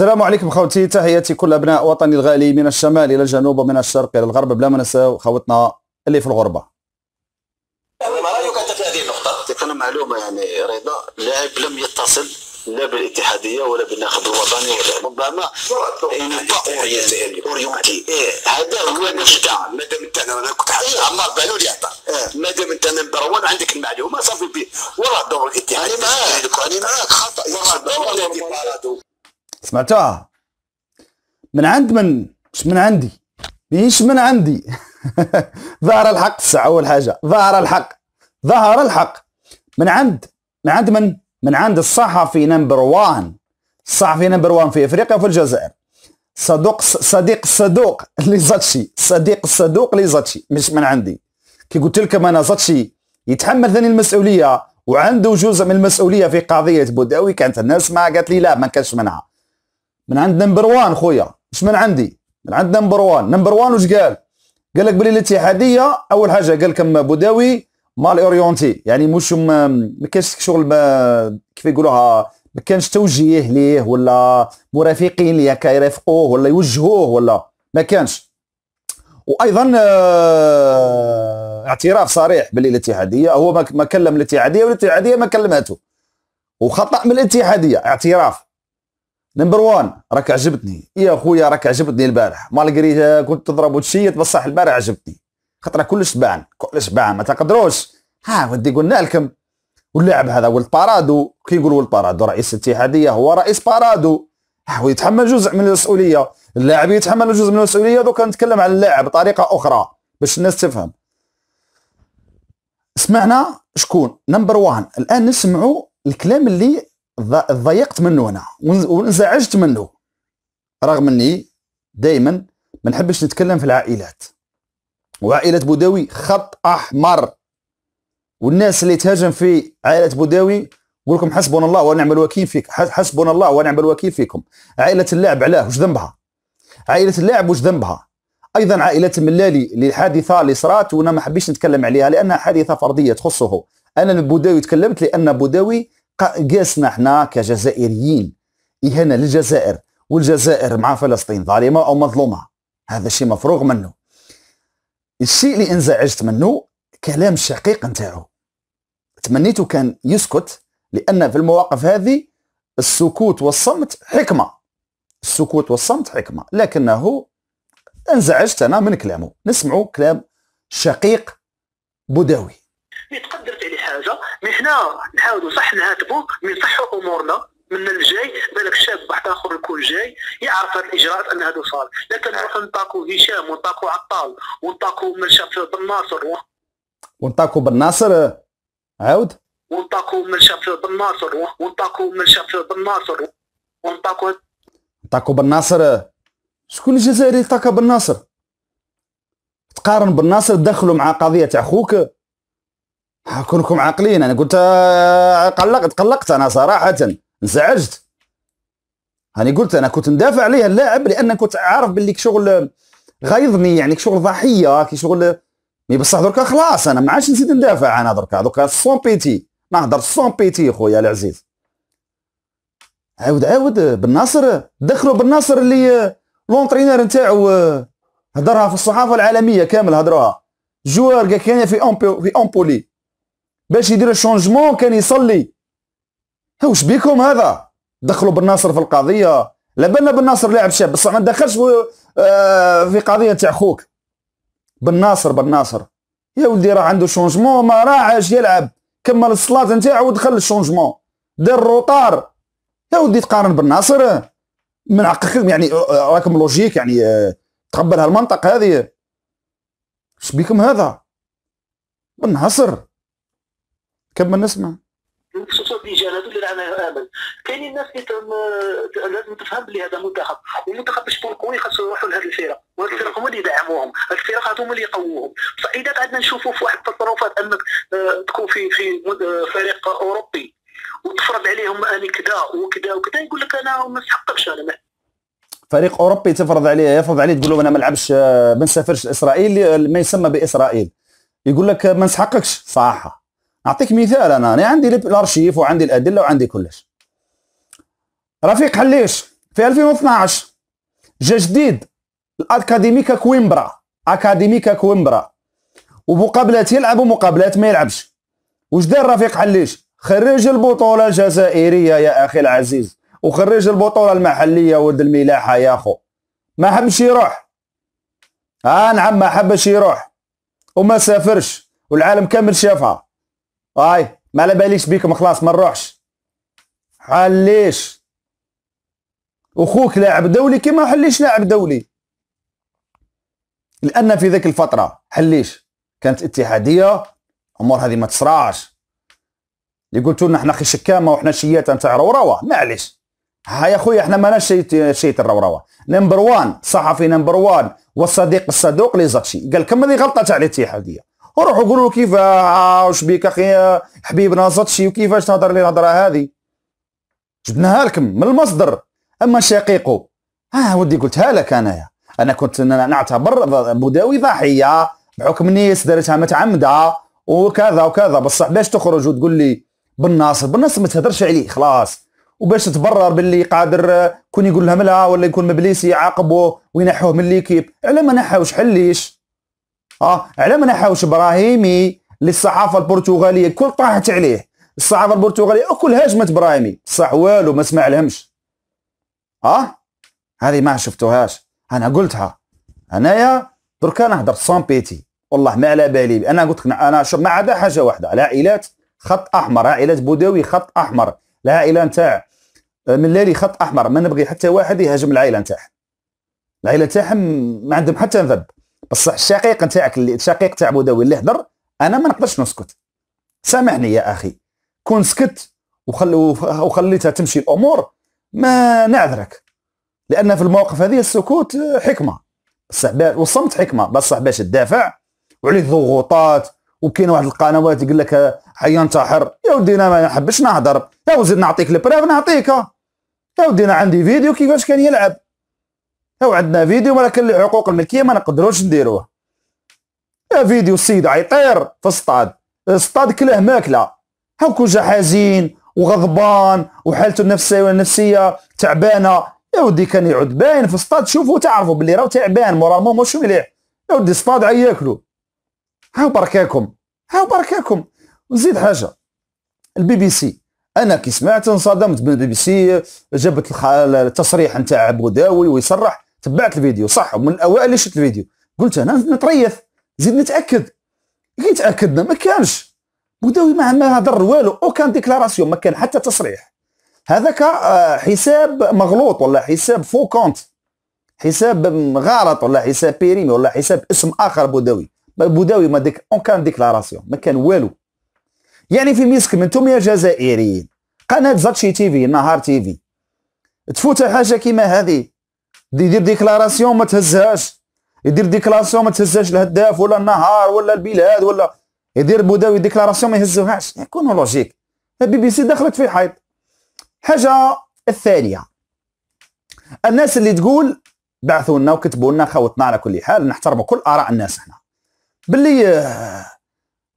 السلام عليكم خوتي تحياتي كل ابناء وطني الغالي من الشمال الى الجنوب ومن الشرق الى الغرب بلا ما نساو خوتنا اللي في الغربه يعني ما رايك انت في هذه النقطه تكون معلومه يعني رضا اللاعب لم يتصل لا بالاتحاديه ولا بالناخب الوطني ولا ربما يعني اورينتي اورينتي إيه، هذا هو المشكله مادام انت انا كنت حاسس عمار إيه، اللي عطى إيه. مادام انت نمبر بروان عندك المعلومه صافي بيه وراه دور الاتحاد انا معاه انا معاه سمعتوها من عند من مش من عندي مش من عندي ظهر الحق الساعة أول حاجة ظهر الحق ظهر الحق من عند من عند من من عند الصحفي نمبر وان الصحفي نمبر وان في افريقيا وفي الجزائر صدوق صديق صدوق لزاتشي صديق صدوق لزاتشي مش من عندي كي قلت لكم انا زاتشي يتحمل ثاني المسؤوليه وعنده جزء من المسؤوليه في قضيه بوداوي كانت الناس ما قالت لي لا ما كانش منها من عند نمبر وان خويا مش من عندي من عند نمبر وان نمبر وان واش قال قال لك بلي الاتحاديه اول حاجه قال لكم بوداوي مال اورينتي يعني مش ما كانش شغل ما كيف يقولوها ما كانش توجيه ليه ولا مرافقين ليه كيرافقوه ولا يوجهوه ولا ما كانش وايضا آه، اعتراف صريح باللي الاتحاديه هو ما كلم الاتحاديه والاتحاديه ما كلمته وخطا من الاتحاديه اعتراف نمبر وان راك عجبتني إيه يا خويا راك عجبتني البارح مالغري كنت تضرب وتشيت بصح البارح عجبتني خطره كلش بان كلش بان ما تقدروش ها ودي قلنا لكم واللاعب هذا ولد بارادو كي يقولوا ولد بارادو رئيس الاتحاديه هو رئيس بارادو هو يتحمل جزء من المسؤوليه اللاعب يتحمل جزء من المسؤوليه دوكا نتكلم على اللاعب بطريقه اخرى باش الناس تفهم سمعنا شكون نمبر وان الان نسمعوا الكلام اللي ضيقت منه انا وانزعجت منه رغم اني دائما ما نحبش نتكلم في العائلات وعائله بوداوي خط احمر والناس اللي تهاجم في عائله بوداوي يقول لكم حسبنا الله ونعم الوكيل فيك حسبنا الله ونعم الوكيل فيكم عائله اللاعب علاه وش ذنبها عائله اللاعب وش ذنبها ايضا عائله الملالي للحادثه اللي صرات وانا ما حبيتش نتكلم عليها لانها حادثه فرديه تخصه انا البوداوي تكلمت لان بوداوي قاسنا احنا كجزائريين اهانه للجزائر والجزائر مع فلسطين ظالمه او مظلومه هذا الشيء مفروغ منه الشيء اللي انزعجت منه كلام الشقيق نتاعو تمنيته كان يسكت لان في المواقف هذه السكوت والصمت حكمه السكوت والصمت حكمه لكنه انزعجت انا من كلامه نسمعوا كلام شقيق بوداوي يتقدر مي حنا نحاولوا صح نعاتبوا من صحوا امورنا من الجاي بالك شاب واحد اخر يكون جاي يعرف هذه الاجراءات انها صار لكن نروح نطاقوا هشام ونطاقوا عطال ونطاقوا من شاف بن ناصر و... ونطاقوا بن ناصر عاود ونطاقوا من شاف بن ناصر ونطاقوا من شاف بن ناصر ونطاقوا نطاقوا بن ناصر شكون الجزائري طاقا بن ناصر تقارن بن ناصر دخلوا مع قضيه تاع خوك كونكم عاقلين انا قلت آه، قلقت قلقت انا صراحه انزعجت هاني قلت انا كنت ندافع عليه اللاعب لان كنت عارف باللي شغل غيظني يعني شغل ضحيه كي شغل مي بصح دركا خلاص انا ما عادش نزيد ندافع انا دركا دركا سون بيتي نهضر سون بيتي خويا العزيز عاود عاود بن ناصر دخلوا بن ناصر اللي آه، لونترينير نتاعو هدرها آه، في الصحافه العالميه كامل هدروها جوار كان في أمبو في امبولي باش يدير الشونجمون كان يصلي واش بيكم هذا دخلوا بن ناصر في القضيه لا بالنا بن ناصر لاعب شاب بصح ما دخلش آه، في قضيه تاع خوك بن ناصر بن ناصر يا ولدي راه عنده شونجمون ما راعش يلعب كمل الصلاه نتاعو ودخل الشونجمون دار الروطار يا ولدي تقارن بن ناصر من عقلكم يعني آه، راكم لوجيك يعني آه، تقبل هالمنطق هذه شبيكم هذا بن ناصر كمل نسمع خصوصا هذو اللي رانا امل كاينين الناس اللي لازم تفهم بلي هذا منتخب والمنتخب باش يكون قوي خاصو يروحوا لهذه الفرق وهذه الفرق هما اللي يدعموهم الفرق هذو هما اللي يقووهم فاذا قعدنا نشوفوا في واحد التصرفات انك آه، تكون في في آه، فريق اوروبي وتفرض عليهم اني كذا وكذا وكذا يقول لك انا ما نستحقكش انا ما فريق اوروبي تفرض عليه يفرض عليه تقول له انا ما نلعبش آه، ما نسافرش لاسرائيل ما يسمى باسرائيل يقول لك ما نسحقكش صح نعطيك مثال انا راني عندي الارشيف وعندي الادله وعندي كلش رفيق حليش في 2012 جا جديد الاكاديميكا كوينبرا اكاديميكا كوينبرا ومقابلات يلعب ومقابلات ما يلعبش واش دار رفيق حليش خرج البطوله الجزائريه يا اخي العزيز وخرج البطوله المحليه ولد الملاحه يا اخو ما حبش يروح اه نعم ما حبش يروح وما سافرش والعالم كامل شافها هاي ما على باليش بيكم خلاص ما نروحش حليش اخوك لاعب دولي كما حليش لاعب دولي لان في ذاك الفتره حليش كانت اتحاديه امور هذه ما تصراعش اللي قلتوا لنا احنا شكامه وحنا شيات نتاع روروه معليش هاي خويا احنا ماناش شيت شيت الروروه نمبر وان صحفي نمبر وان والصديق الصدوق لي زاتشي قال كم هذه غلطه تاع الاتحاديه وروحوا قولوا له كيف آه، واش بيك اخي آه، حبيب ناصطشي وكيفاش تهضر لي الهضره هذه جبناها لكم من المصدر اما شقيقه اه ودي قلتها لك انايا انا كنت نعتبر بداوي ضحيه بحكم نيس دارتها متعمده وكذا وكذا بصح باش تخرج وتقول لي بالناصر ناصر ما تهدرش عليه خلاص وباش تبرر باللي قادر كون يقول لها ملا ولا يكون مبليسي يعاقبه وينحوه من ليكيب على ما نحاوش حليش اه على منحوش ابراهيمي للصحافه البرتغاليه كل طاحت عليه الصحافه البرتغاليه كل هاجمت ابراهيمي صح والو ما سمع لهمش اه هذه ما شفتوهاش انا قلتها انايا درك نهضر سون بيتي والله ما على بالي انا قلت انا شوف ما عدا حاجه واحده العائلات خط احمر عائلات بوداوي خط احمر العائله نتاع ملالي خط احمر ما نبغي حتى واحد يهاجم العائله نتاعهم العائله نتاعهم ما عندهم حتى ذنب بصح الشقيق نتاعك اللي الشقيق تاع بوداوي اللي هضر انا ما نقدرش نسكت سامحني يا اخي كون سكت وخل... وخليتها تمشي الامور ما نعذرك لان في المواقف هذه السكوت حكمه بصح والصمت حكمه بصح باش تدافع وعليه ضغوطات وكاين واحد القنوات يقول لك حينتحر يا ودي انا ما نحبش نهضر يا وزيد نعطيك البراف نعطيك يا ودي انا عندي فيديو كيفاش كان يلعب تو عندنا فيديو ولكن الحقوق الملكيه ما نقدروش نديروه فيديو السيد عيطير في الصطاد الصطاد كلاه ماكله هاكو جا حزين وغضبان وحالته النفسيه النفسيه تعبانه يا ودي كان يعود باين في الصطاد شوفوا تعرفوا باللي راه تعبان مورالمون مش مليح يا ودي الصطاد عياكلو هاو بركاكم هاو بركاكم ونزيد حاجه البي بي سي انا كي سمعت انصدمت بالبي بي سي جابت التصريح نتاع بوداوي ويصرح تبعت الفيديو صح ومن الاوائل اللي شفت الفيديو قلت انا نتريث زيد نتاكد كي تاكدنا ما كانش مداوي ما ما هضر والو او كان ديكلاراسيون ما كان حتى تصريح هذاك آه، حساب مغلوط ولا حساب فو كونت حساب غلط ولا حساب بيريمي ولا حساب اسم اخر بوداوي بوداوي ما ديك اون كان ديكلاراسيون ما كان والو يعني في ميسك من يا جزائريين قناه زاتشي تي في نهار تي في تفوت حاجه كيما هذه يدير ديكلاراسيون ما تهزهاش يدير ديكلاراسيون ما تهزهاش الهداف ولا النهار ولا البلاد ولا يدير بوداوي ديكلاراسيون ما يهزوهاش يكونوا لوجيك البي بي سي دخلت في الحيط حاجه الثانيه الناس اللي تقول بعثوا لنا وكتبوا لنا خوتنا على كل حال نحترموا كل اراء الناس احنا باللي آه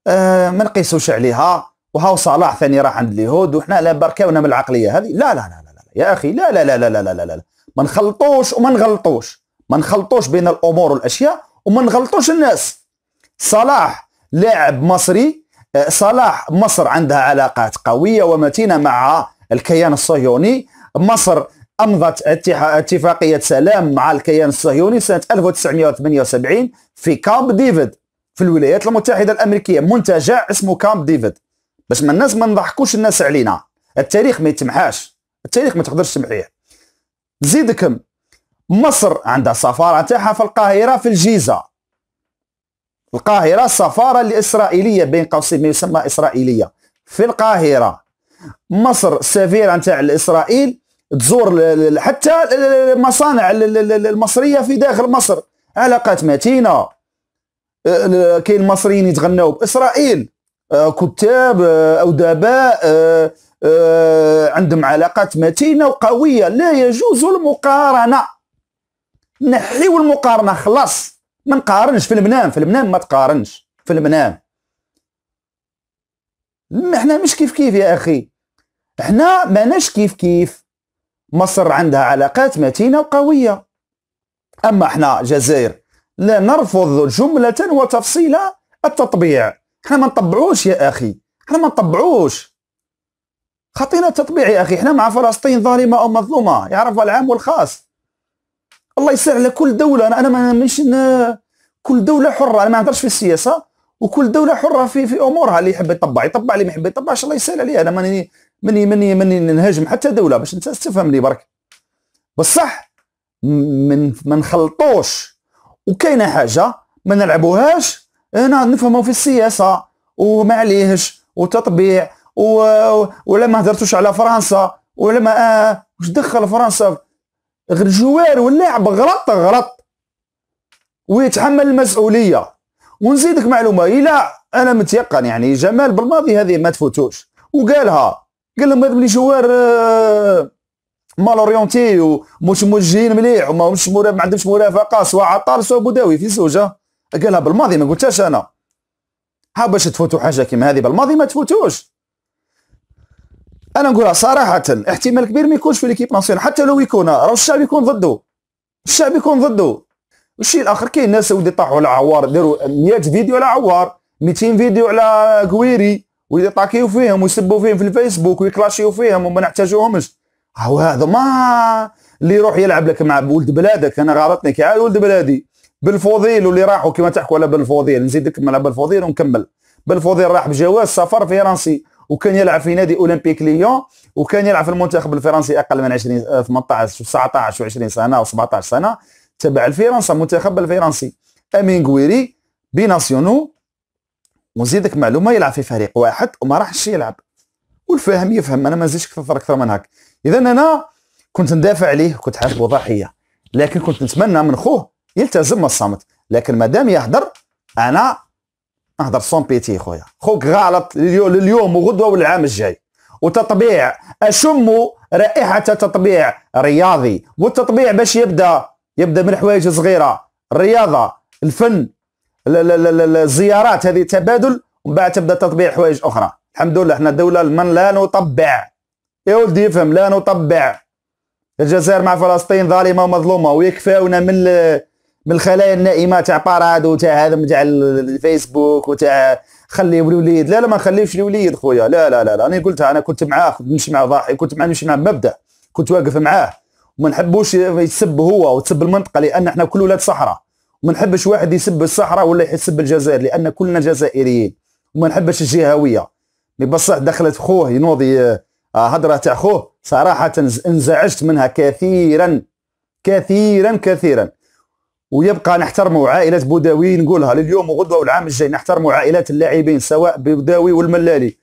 آه ما نقيسوش عليها وهاو صلاح ثاني راح عند اليهود وحنا لا بركاونا من العقليه هذه لا لا لا لا لا يا اخي لا لا لا لا لا لا, لا, لا. ما نخلطوش وما نغلطوش ما نخلطوش بين الامور والاشياء وما نغلطوش الناس صلاح لاعب مصري آه، صلاح مصر عندها علاقات قويه ومتينه مع الكيان الصهيوني مصر امضت اتفاقيه سلام مع الكيان الصهيوني سنه 1978 في كامب ديفيد في الولايات المتحده الامريكيه منتجع اسمه كامب ديفيد باش ما الناس ما نضحكوش الناس علينا التاريخ ما يتمحاش التاريخ ما تقدرش تمحيه نزيدكم مصر عندها سفاره تاعها في القاهره في الجيزه القاهره السفاره الاسرائيليه بين قوسين ما يسمى اسرائيليه في القاهره مصر السفيره نتاع اسرائيل تزور حتى المصانع المصريه في داخل مصر علاقات متينه كاين المصريين يتغناو باسرائيل آه، كتاب ادباء آه، آه، عندهم علاقات متينه وقويه لا يجوز المقارنه نحيو المقارنه خلاص ما نقارنش في المنام في المنام ما تقارنش في المنام احنا مش كيف كيف يا اخي احنا ماناش كيف كيف مصر عندها علاقات متينه وقويه اما احنا جزائر لا نرفض جمله وتفصيلا التطبيع احنا ما نطبعوش يا اخي احنا ما نطبعوش خطينا التطبيعي اخي احنا مع فلسطين ظالمه او مظلومه يعرفها العام والخاص الله يسر على كل دوله انا انا مش كل دوله حره انا ما نهضرش في السياسه وكل دوله حره في في امورها اللي يحب يطبع يطبع اللي ما يحب يطبعش الله يسهل عليه انا ماني ماني ماني ماني نهاجم حتى دوله باش انت تفهمني برك بصح من ما نخلطوش وكاينه حاجه ما نلعبوهاش انا نفهمه في السياسه وما عليهش وتطبيع و... ولا ما هدرتوش على فرنسا ولا ما آه واش دخل فرنسا غير جوار واللاعب غلط غلط ويتحمل المسؤوليه ونزيدك معلومه إلى انا متيقن يعني جمال بالماضي هذه ما تفوتوش وقالها قال لهم هذا جوار آه، مال اورينتي ومش موجهين مليح وما مش ما عندهمش مرافقه سواء عطار سواء بوداوي في زوجه قالها بالماضي ما قلتهاش انا ها باش تفوتوا حاجه كيما هذه بالماضي ما تفوتوش انا نقولها صراحه احتمال كبير ما يكونش في ليكيب ناسيون حتى لو يكون راه الشعب يكون ضده الشعب يكون ضده والشيء الاخر كاين ناس ودي طاحوا على عوار داروا 100 فيديو على عوار 200 فيديو على قويري طاكيو فيهم ويسبوا فيهم في الفيسبوك ويكلاشيو فيهم وما نحتاجوهمش هو هذا ما اللي يروح يلعب لك مع ولد بلادك انا غلطني كاع ولد بلادي بالفوضيل واللي راحوا كما تحكوا على بالفوضيل نزيد نكمل على بالفوضيل ونكمل بالفوضيل راح بجواز سفر فرنسي وكان يلعب في نادي اولمبيك ليون وكان يلعب في المنتخب الفرنسي اقل من 20 18 و19 و20 سنه و17 سنه تبع الفرنسا المنتخب الفرنسي امين غويري بناسيونو ونزيدك معلومه يلعب في فريق واحد وما راحش يلعب والفاهم يفهم انا ما نزيدش كثر اكثر من هاك اذا انا كنت ندافع عليه كنت حاسبه ضحيه لكن كنت نتمنى من خوه يلتزم الصمت لكن ما دام يهدر انا نهضر سون بيتي خويا خوك غلط اليوم وغدوه والعام الجاي وتطبيع اشم رائحه تطبيع رياضي والتطبيع باش يبدا يبدا من حوايج صغيره الرياضه الفن الزيارات هذه تبادل ومن بعد تبدا تطبيع حوايج اخرى الحمد لله احنا دوله من لا نطبع يا ولدي يفهم لا نطبع الجزائر مع فلسطين ظالمه ومظلومه ويكفاونا من من الخلايا النائمه تاع بارادو تاع هذا تاع الفيسبوك وتاع خلي الوليد لا لا ما نخليوش الوليد خويا لا لا لا, لا. انا قلتها انا كنت معاه نمشي معاه ضاحي كنت معاه نمشي معاه بمبدا كنت واقف معاه وما نحبوش يسب هو وتسب المنطقه لان احنا كل ولاد صحراء وما نحبش واحد يسب الصحراء ولا يسب الجزائر لان كلنا جزائريين وما نحبش الجهويه مي بصح دخلت خوه ينوضي هضره آه، تاع خوه صراحه انزعجت منها كثيرا كثيرا كثيرا ويبقى نحترموا عائله بوداوي نقولها لليوم وغدوه والعام الجاي نحترموا عائلات اللاعبين سواء بوداوي والملالي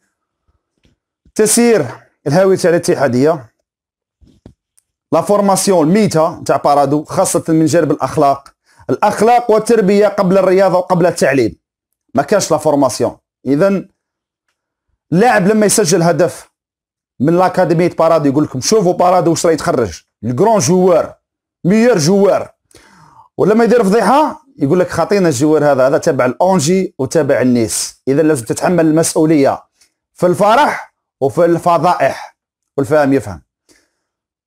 تسير الهاويه تاع الاتحاديه لا فورماسيون الميته تاع بارادو خاصه من جانب الاخلاق الاخلاق والتربيه قبل الرياضه وقبل التعليم ما كانش لا فورماسيون اذا اللاعب لما يسجل هدف من لاكاديميه بارادو يقول لكم شوفوا بارادو واش راه يتخرج الكرون جوار ميور جوار ولما يدير فضيحه يقول لك خطينا الجوار هذا هذا تابع الاونجي وتابع النيس اذا لازم تتحمل المسؤوليه في الفرح وفي الفضائح والفاهم يفهم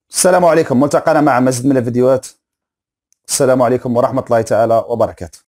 السلام عليكم ملتقانا مع مزيد من الفيديوهات السلام عليكم ورحمه الله تعالى وبركاته